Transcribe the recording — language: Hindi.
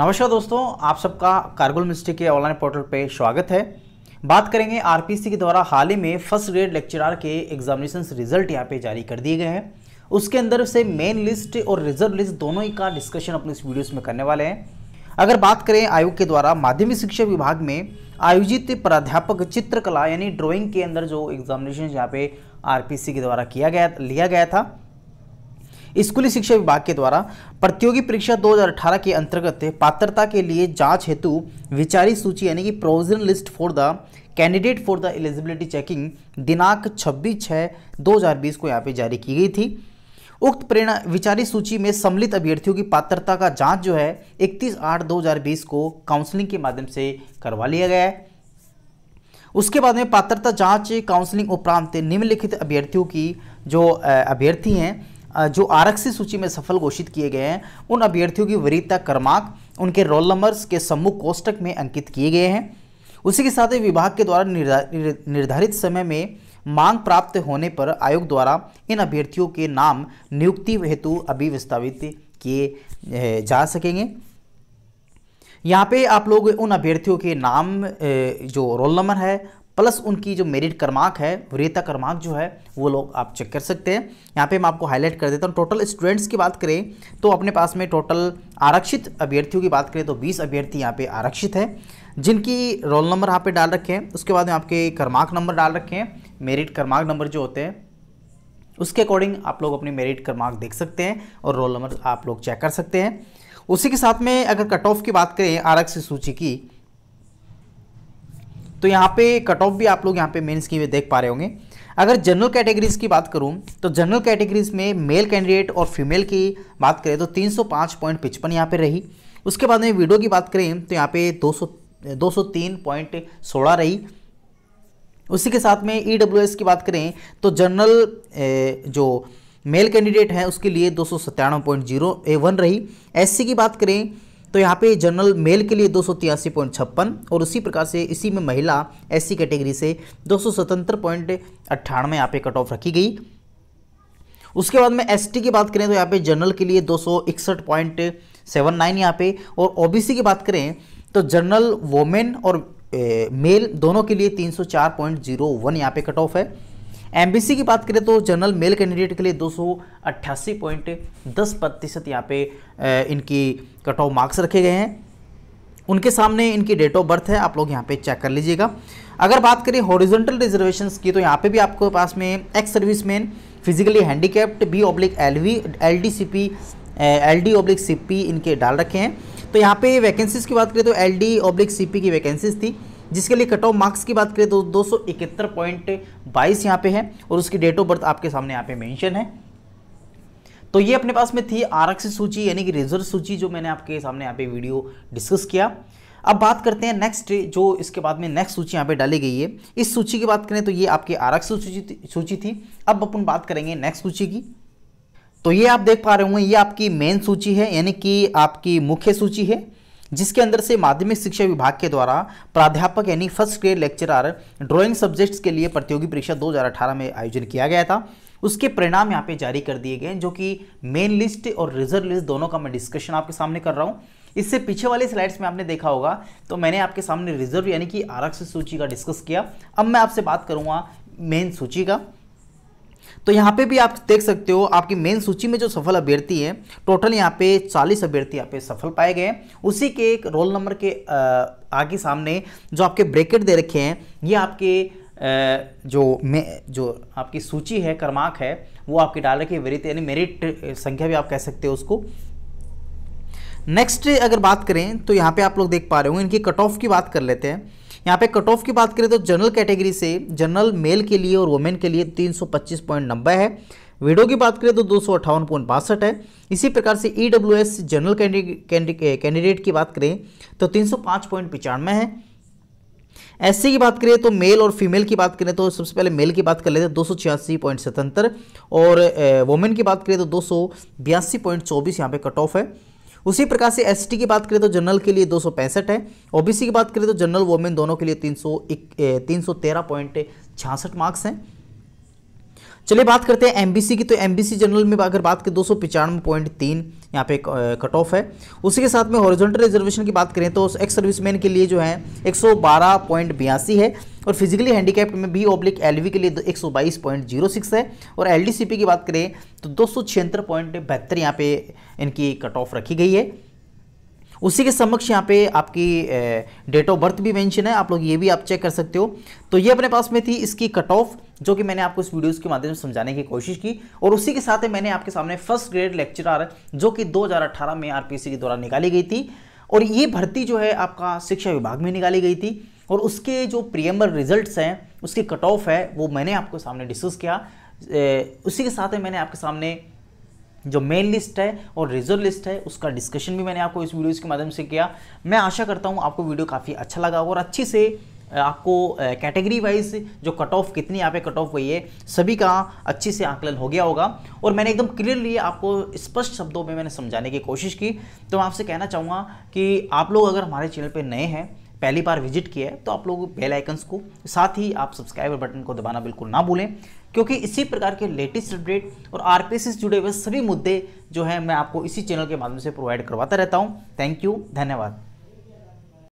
नमस्कार दोस्तों आप सबका कार्गुल मिनिस्ट्री के ऑनलाइन पोर्टल पे स्वागत है बात करेंगे आरपीसी के द्वारा हाल ही में फर्स्ट ग्रेड लेक्चरार के एग्जामिनेशन रिजल्ट यहाँ पे जारी कर दिए गए हैं उसके अंदर से मेन लिस्ट और रिजर्व लिस्ट दोनों ही का डिस्कशन अपने इस वीडियोस में करने वाले हैं अगर बात करें आयोग के द्वारा माध्यमिक शिक्षा विभाग में आयोजित प्राध्यापक चित्रकला यानी ड्रॉइंग के अंदर जो एग्जामिनेशन यहाँ पे आर के द्वारा किया गया लिया गया था स्कूली शिक्षा विभाग के द्वारा प्रतियोगी परीक्षा 2018 के अंतर्गत पात्रता के लिए जांच हेतु विचारी सूची यानी कि provision list for the candidate for the eligibility checking दिनांक 26 छः 2020 को यहाँ पे जारी की गई थी उक्त प्रेरणा विचारी सूची में सम्मिलित अभ्यर्थियों की पात्रता का जाँच जो है इकतीस आठ दो को काउंसलिंग के माध्यम से करवा लिया गया है उसके बाद में पात्रता जांच काउंसलिंग उपरांत निम्नलिखित अभ्यर्थियों की जो अभ्यर्थी हैं जो आरक्षित सूची में सफल घोषित किए गए हैं उन अभ्यर्थियों की वरीयता क्रमांक उनके रोल नंबर्स के सम्मुख कोष्टक में अंकित किए गए हैं उसी के साथ ही विभाग के द्वारा निर्धारित समय में मांग प्राप्त होने पर आयोग द्वारा इन अभ्यर्थियों के नाम नियुक्ति हेतु अभी विस्तावित किए जा सकेंगे यहाँ पे आप लोग उन अभ्यर्थियों के नाम जो रोल नंबर है प्लस उनकी जो मेरिट क्रमांक है वरीयता क्रमांक जो है वो लोग आप चेक कर सकते हैं यहाँ पे मैं आपको हाईलाइट कर देता हूँ टोटल स्टूडेंट्स की बात करें तो अपने पास में टोटल आरक्षित अभ्यर्थियों की बात करें तो 20 अभ्यर्थी यहाँ पे आरक्षित है जिनकी रोल नंबर यहाँ पे डाल रखे हैं उसके बाद में आपके क्रमांक नंबर डाल रखे हैं मेरिट क्रमांक नंबर जो होते हैं उसके अकॉर्डिंग आप लोग अपनी मेरिट क्रमांक देख सकते हैं और रोल नंबर आप लोग चेक कर सकते हैं उसी के साथ में अगर कट ऑफ की बात करें आरक्षित सूची की तो यहाँ पे कट ऑफ भी आप लोग यहाँ पे मेंस की देख पा रहे होंगे अगर जनरल कैटेगरीज की बात करूँ तो जनरल कैटेगरीज में मेल कैंडिडेट और फीमेल की बात करें तो तीन पॉइंट पिचपन यहाँ रही उसके बाद में वीडियो की बात करें तो यहाँ पे दो सौ पॉइंट सोलह रही उसी के साथ में ई e की बात करें तो जनरल जो मेल कैंडिडेट है उसके लिए दो सौ रही एस की बात करें तो यहाँ पे जनरल मेल के लिए दो और उसी प्रकार से इसी में महिला एस कैटेगरी से दो सौ यहाँ पे कट ऑफ रखी गई उसके बाद में एसटी की बात करें तो यहाँ पे जनरल के लिए दो सौ इकसठ पॉइंट सेवन नाइन यहाँ पे और ओबीसी की बात करें तो जनरल वोमेन और ए, मेल दोनों के लिए तीन सौ चार पॉइंट जीरो वन यहाँ पे कट ऑफ है एमबीसी की बात करें तो जनरल मेल कैंडिडेट के लिए दो पॉइंट दस प्रतिशत यहाँ पे इनकी कट ऑफ मार्क्स रखे गए हैं उनके सामने इनकी डेट ऑफ बर्थ है आप लोग यहाँ पे चेक कर लीजिएगा अगर बात करें हॉरिजेंटल रिजर्वेशन की तो यहाँ पे भी आपके पास में ex serviceman physically handicapped B oblique L V L D C P L D oblique C P इनके डाल रखे हैं तो यहाँ पे वैकेंसीज की बात करें तो L D oblique C P की वैकेंसीज थी जिसके लिए कट ऑफ मार्क्स की बात करें तो दो सौ इकहत्तर पॉइंट बाईस यहाँ पे है और उसकी डेट ऑफ बर्थ आपके सामने यहाँ पे मेंशन है तो ये अपने पास में थी आरक्षित सूची यानी कि रिजर्व सूची जो मैंने आपके सामने यहाँ पे वीडियो डिस्कस किया अब बात करते हैं नेक्स्ट जो इसके बाद में नेक्स्ट सूची यहाँ पे डाली गई है इस सूची की बात करें तो ये आपकी आरक्षित सूची सूची थी अब अपन बात करेंगे नेक्स्ट सूची की तो ये आप देख पा रहे होंगे ये आपकी मेन सूची है यानी कि आपकी मुख्य सूची है जिसके अंदर से माध्यमिक शिक्षा विभाग के द्वारा प्राध्यापक यानी first grade lecturer drawing subjects के लिए प्रतियोगी परीक्षा 2018 में आयोजन किया गया था उसके परिणाम यहाँ पे जारी कर दिए गए जो कि मेन लिस्ट और रिजर्व लिस्ट दोनों का मैं डिस्कशन आपके सामने कर रहा हूँ इससे पीछे वाले स्लाइड्स में आपने देखा होगा तो मैंने आपके सामने रिजर्व यानी कि आरक्षित सूची का डिस्कस किया अब मैं आपसे बात करूँगा मेन सूची का तो यहाँ पे भी आप देख सकते हो आपकी मेन सूची में जो सफल अभ्यर्थी है टोटल यहाँ पे 40 अभ्यर्थी यहाँ पे सफल पाए गए उसी के एक रोल नंबर के आगे सामने जो आपके ब्रेकेट दे रखे हैं ये आपके जो में जो आपकी सूची है क्रमांक है वो आपकी डाल रखी है यानी मेरिट संख्या भी आप कह सकते हो उसको नेक्स्ट अगर बात करें तो यहाँ पे आप लोग देख पा रहे होंगे इनकी कट ऑफ की बात कर लेते हैं यहाँ पे कट ऑफ की बात करें तो जनरल कैटेगरी से जनरल मेल के लिए और वुमेन के लिए तीन है वीडियो की बात करें तो दो है इसी प्रकार से ई जनरल कैंडिडेट की बात करें तो तीन है एस की बात करें तो मेल और फीमेल की बात करें तो सबसे पहले मेल की बात कर लेते हैं दो और वोमेन की बात करें तो दो सौ यहाँ पे कट ऑफ है उसी प्रकार से एस की बात करें तो जनरल के लिए दो है ओबीसी की बात करें तो जनरल वोमेन दोनों के लिए तीन सौ मार्क्स हैं चलिए बात करते हैं एमबीसी की तो एमबीसी जनरल में अगर बात करें दो सौ पचानवे पॉइंट तीन यहाँ पे कट ऑफ है उसी के साथ में हॉरिजॉन्टल रिजर्वेशन की बात करें तो एक्स सर्विसमैन के लिए जो है एक सौ बारह पॉइंट बयासी है और फिजिकली हैंडीकैप में बी ओब्लिक वी के लिए एक सौ बाईस पॉइंट जीरो सिक्स है और पी की बात करें तो दो सौ छिहत्तर पॉइंट बहत्तर यहाँ पे इनकी कट ऑफ रखी गई है उसी के समक्ष यहाँ पे आपकी डेट ऑफ बर्थ भी मेंशन है आप लोग ये भी आप चेक कर सकते हो तो ये अपने पास में थी इसकी कट ऑफ जो कि मैंने आपको इस वीडियोस के माध्यम से समझाने की कोशिश की और उसी के साथ है मैंने आपके सामने फर्स्ट ग्रेड लेक्चरार जो कि दो में आर के द्वारा निकाली गई थी और ये भर्ती जो है आपका शिक्षा विभाग में निकाली गई थी और उसके जो प्रियम्बर रिजल्ट्स हैं उसकी कट ऑफ है वो मैंने आपके सामने डिस्कस किया उसी के साथ ही मैंने आपके सामने जो मेन लिस्ट है और रिजर्व लिस्ट है उसका डिस्कशन भी मैंने आपको इस वीडियोज़ के माध्यम से किया मैं आशा करता हूँ आपको वीडियो काफ़ी अच्छा लगा और अच्छे से आपको कैटेगरी वाइज जो कट ऑफ कितनी यहाँ पे कट ऑफ हुई है सभी का अच्छे से आकलन हो गया होगा और मैंने एकदम क्लियरली आपको स्पष्ट शब्दों में मैंने समझाने की कोशिश की तो मैं आपसे कहना चाहूँगा कि आप लोग अगर हमारे चैनल पर नए हैं पहली बार विजिट किया है तो आप लोग बेल आइकन्स को साथ ही आप सब्सक्राइबर बटन को दबाना बिल्कुल ना भूलें क्योंकि इसी प्रकार के लेटेस्ट अपडेट और आर से जुड़े हुए सभी मुद्दे जो है मैं आपको इसी चैनल के माध्यम से प्रोवाइड करवाता रहता हूँ थैंक यू धन्यवाद